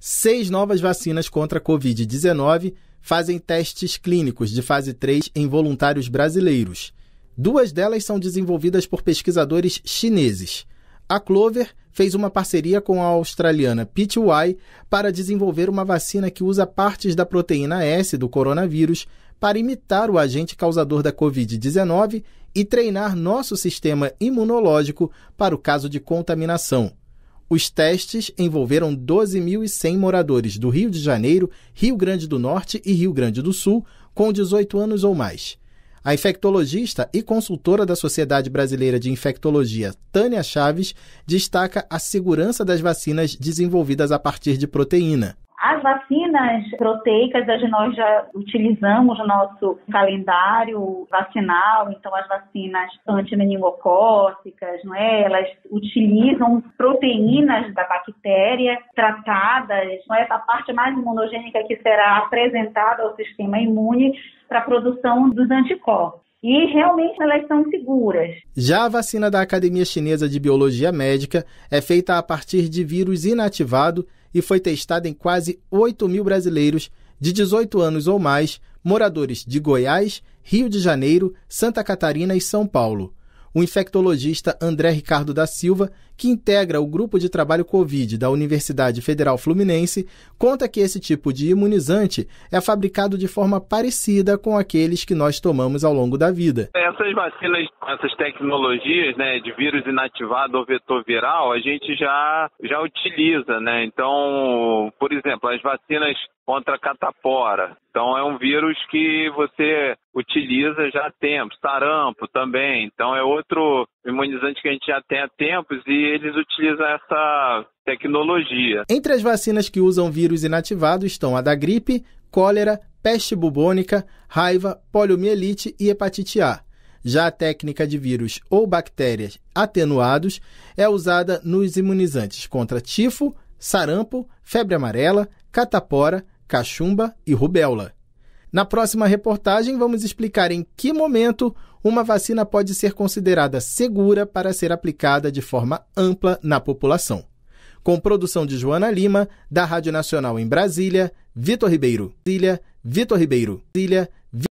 seis novas vacinas contra a Covid-19 fazem testes clínicos de fase 3 em voluntários brasileiros. Duas delas são desenvolvidas por pesquisadores chineses. A Clover fez uma parceria com a australiana PTY para desenvolver uma vacina que usa partes da proteína S do coronavírus para imitar o agente causador da Covid-19 e treinar nosso sistema imunológico para o caso de contaminação. Os testes envolveram 12.100 moradores do Rio de Janeiro, Rio Grande do Norte e Rio Grande do Sul com 18 anos ou mais. A infectologista e consultora da Sociedade Brasileira de Infectologia, Tânia Chaves, destaca a segurança das vacinas desenvolvidas a partir de proteína. As vacinas proteicas nós já utilizamos no nosso calendário vacinal, então as vacinas antimeningocócicas, não é? Elas utilizam proteínas da bactéria tratadas, não é? Essa parte mais imunogênica que será apresentada ao sistema imune para a produção dos anticorpos e realmente elas são seguras. Já a vacina da Academia Chinesa de Biologia Médica é feita a partir de vírus inativado e foi testada em quase 8 mil brasileiros de 18 anos ou mais, moradores de Goiás, Rio de Janeiro, Santa Catarina e São Paulo. O infectologista André Ricardo da Silva, que integra o grupo de trabalho Covid da Universidade Federal Fluminense, conta que esse tipo de imunizante é fabricado de forma parecida com aqueles que nós tomamos ao longo da vida. É essas vacinas, essas tecnologias, né, de vírus inativado ou vetor viral, a gente já, já utiliza, né? Então, por exemplo, as vacinas contra a catapora. Então, é um vírus que você utiliza já há tempos. Sarampo também. Então, é outro imunizante que a gente já tem há tempos e eles utilizam essa tecnologia. Entre as vacinas que usam vírus inativado estão a da gripe, cólera, peste bubônica, raiva, poliomielite e hepatite A. Já a técnica de vírus ou bactérias atenuados é usada nos imunizantes contra tifo, sarampo, febre amarela, catapora, cachumba e rubéola. Na próxima reportagem, vamos explicar em que momento uma vacina pode ser considerada segura para ser aplicada de forma ampla na população. Com produção de Joana Lima, da Rádio Nacional em Brasília, Vitor Ribeiro. Vitor Ribeiro.